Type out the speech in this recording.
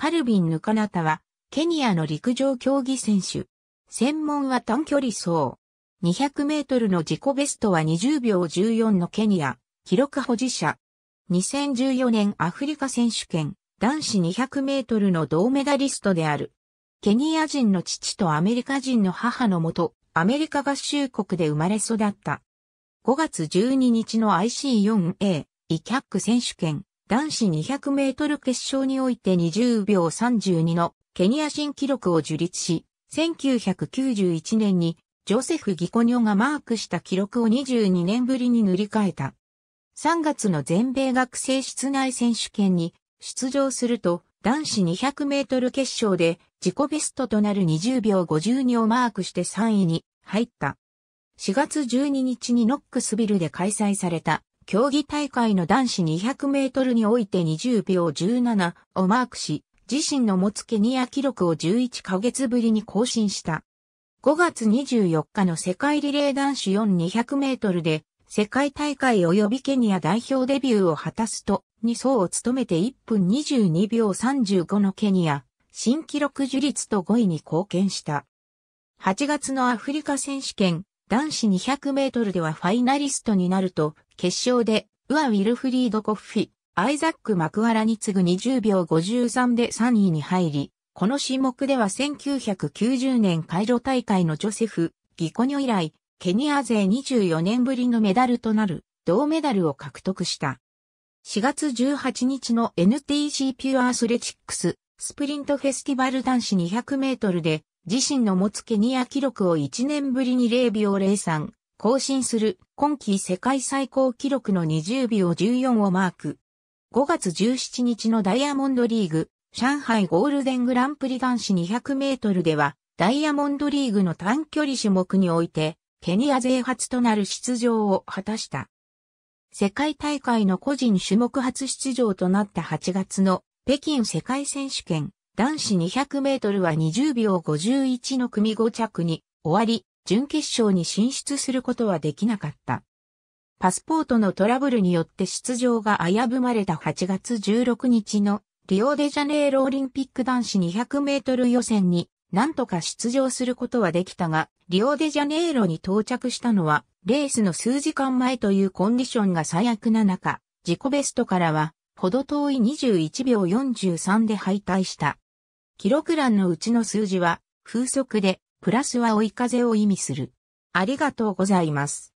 カルビン・ヌカナタは、ケニアの陸上競技選手。専門は短距離走。200メートルの自己ベストは20秒14のケニア、記録保持者。2014年アフリカ選手権、男子200メートルの銅メダリストである。ケニア人の父とアメリカ人の母のもと、アメリカ合衆国で生まれ育った。5月12日の IC4A、イキャック選手権、男子200メートル決勝において20秒32のケニア新記録を樹立し、1991年にジョセフ・ギコニョがマークした記録を22年ぶりに塗り替えた。3月の全米学生室内選手権に出場すると男子200メートル決勝で自己ベストとなる20秒52をマークして3位に入った。4月12日にノックスビルで開催された競技大会の男子200メートルにおいて20秒17をマークし、自身の持つケニア記録を11ヶ月ぶりに更新した。5月24日の世界リレー男子4200メートルで、世界大会及びケニア代表デビューを果たすと、2走を務めて1分22秒35のケニア、新記録樹立と5位に貢献した。8月のアフリカ選手権男子200メートルではファイナリストになると、決勝で、ウア・ウィルフリード・コッフィ、アイザック・マクワラに次ぐ20秒53で3位に入り、この種目では1990年カイロ大会のジョセフ・ギコニョ以来、ケニア勢24年ぶりのメダルとなる銅メダルを獲得した。4月18日の NTC ピュアアスレチックススプリントフェスティバル男子200メートルで自身の持つケニア記録を1年ぶりに0秒03更新する今季世界最高記録の20秒14をマーク。5月17日のダイヤモンドリーグ上海ゴールデングランプリ男子200メートルではダイヤモンドリーグの短距離種目においてケニア勢初となる出場を果たした。世界大会の個人種目初出場となった8月の北京世界選手権男子200メートルは20秒51の組5着に終わり、準決勝に進出することはできなかった。パスポートのトラブルによって出場が危ぶまれた8月16日のリオデジャネイロオリンピック男子200メートル予選に何とか出場することはできたが、リオデジャネイロに到着したのは、レースの数時間前というコンディションが最悪な中、自己ベストからは、ほど遠い21秒43で敗退した。記録欄のうちの数字は、風速で、プラスは追い風を意味する。ありがとうございます。